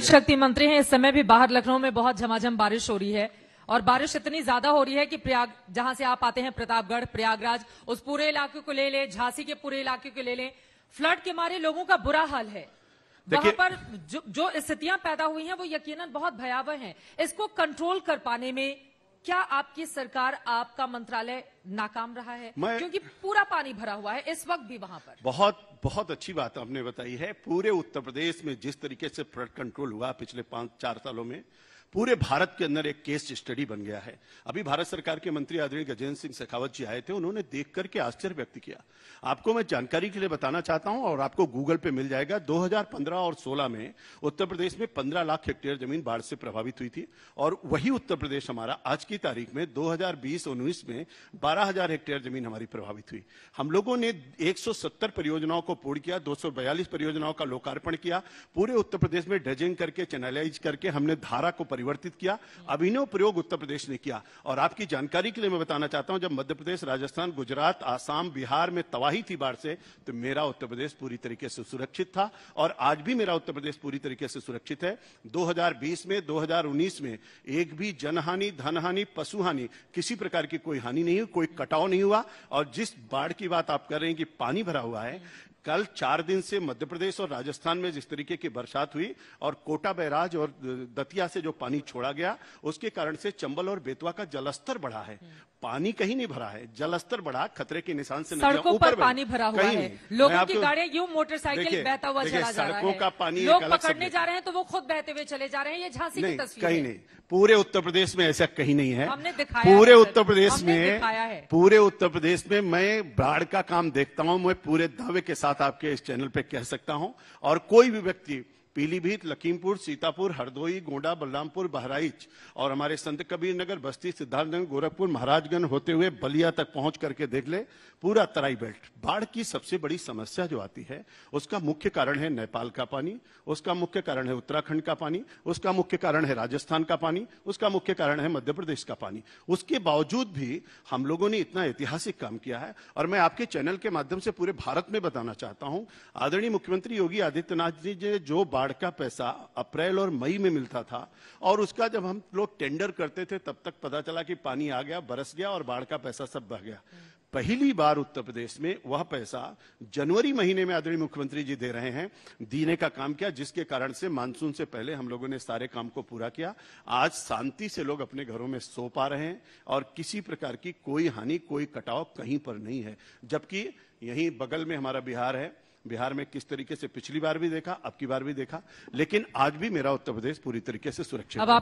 जल शक्ति मंत्री हैं इस समय भी बाहर लखनऊ में बहुत झमाझम बारिश हो रही है और बारिश इतनी ज्यादा हो रही है कि प्रयाग जहां से आप आते हैं प्रतापगढ़ प्रयागराज उस पूरे इलाके को ले लें झांसी के पूरे इलाके को ले लें फ्लड के मारे लोगों का बुरा हाल है वहां पर जो, जो स्थितियां पैदा हुई हैं वो यकीनन बहुत भयावह हैं इसको कंट्रोल कर पाने में क्या आपकी सरकार आपका मंत्रालय नाकाम रहा है क्योंकि पूरा पानी भरा हुआ है इस वक्त भी वहां पर बहुत बहुत अच्छी बात आपने बताई है पूरे उत्तर प्रदेश में जिस तरीके से फ्लड कंट्रोल हुआ पिछले पांच चार सालों में पूरे भारत के अंदर एक केस स्टडी बन गया है अभी भारत सरकार के मंत्री आदरणीय गजेंद्र सिंह शेखावत जी आए थे उन्होंने देख करके आश्चर्य व्यक्त किया आपको मैं जानकारी के लिए बताना चाहता हूं और आपको गूगल पे मिल जाएगा 2015 और 16 में उत्तर प्रदेश में 15 लाख हेक्टेयर जमीन बाढ़ से प्रभावित हुई थी और वही उत्तर प्रदेश हमारा आज की तारीख में दो हजार में बारह हेक्टेयर जमीन हमारी प्रभावित हुई हम लोगों ने एक परियोजनाओं को पूर्ण किया दो परियोजनाओं का लोकार्पण किया पूरे उत्तर प्रदेश में डजिंग करके चैनलाइज करके हमने धारा को परिवर्तित किया अभिनव प्रयोग उत्तर प्रदेश ने किया और आपकी जानकारी के लिए मैं बताना चाहता हूं जब मध्य प्रदेश राजस्थान गुजरात आसाम बिहार में तबाही थी बाढ़ से तो मेरा उत्तर प्रदेश पूरी तरीके से सुरक्षित था और आज भी मेरा उत्तर प्रदेश पूरी तरीके से सुरक्षित है दो में दो में एक भी जनहानि धनहानि पशु हानि किसी प्रकार की कोई हानि नहीं हुई कोई कटाव नहीं हुआ और जिस बाढ़ की बात आप कर रहे हैं कि पानी भरा हुआ है कल चार दिन से मध्य प्रदेश और राजस्थान में जिस तरीके की बरसात हुई और कोटा बैराज और दतिया से जो पानी पानी छोड़ा गया उसके कारण से चंबल और बेतवा का जलस्तर बढ़ा है पानी कहीं नहीं भरा है जलस्तर बढ़ा खतरे के निशान से सड़कों पर पानी भरा हुआ है लोगों की गाड़ियां यूं मोटरसाइकिल बहता हुआ चला जा रहा है का पानी लोग पकड़ने जा रहे हैं तो वो खुद बहते हुए चले जा रहे हैं ये झांसी की तस्वीर कहीं नहीं पूरे उत्तर प्रदेश में ऐसा कहीं नहीं है हमने दिखाया पूरे उत्तर प्रदेश में पूरे उत्तर प्रदेश में मैं बाढ़ का काम देखता हूँ मैं पूरे दावे के साथ आपके इस चैनल पे कह सकता हूँ और कोई भी व्यक्ति पीलीभीत लखीमपुर सीतापुर हरदोई गोंडा बलरामपुर बहराइच और हमारे संत कबीर नगर बस्ती सिद्धार्थनगर गोरखपुर महाराजगंज होते हुए बलिया तक पहुंच करके देख ले पूरा तराई बेल्ट बाढ़ की सबसे बड़ी समस्या जो आती है उसका मुख्य कारण है नेपाल का पानी उसका मुख्य कारण है उत्तराखंड का पानी उसका मुख्य कारण है राजस्थान का पानी उसका मुख्य कारण है मध्य प्रदेश का पानी उसके बावजूद भी हम लोगों ने इतना ऐतिहासिक काम किया है और मैं आपके चैनल के माध्यम से पूरे भारत में बताना चाहता हूं आदरणीय मुख्यमंत्री योगी आदित्यनाथ जी जो बाढ़ कार्ड का पैसा अप्रैल और मई में मिलता था और उसका जब हम लोग टेंडर करते थे तब तक पता चला कि पानी आ गया बरस गया और बाढ़ का पैसा सब बह गया पहली बार उत्तर प्रदेश में वह पैसा जनवरी महीने में आदरणीय मुख्यमंत्री जी दे रहे हैं देने का काम किया जिसके कारण से मानसून से पहले हम लोगों ने सारे काम को पूरा किया आज शांति से लोग अपने घरों में सो पा रहे हैं और किसी प्रकार की कोई हानि कोई कटाव कहीं पर नहीं है जबकि यही बगल में हमारा बिहार है बिहार में किस तरीके से पिछली बार भी देखा अब की बार भी देखा लेकिन आज भी मेरा उत्तर प्रदेश पूरी तरीके से सुरक्षित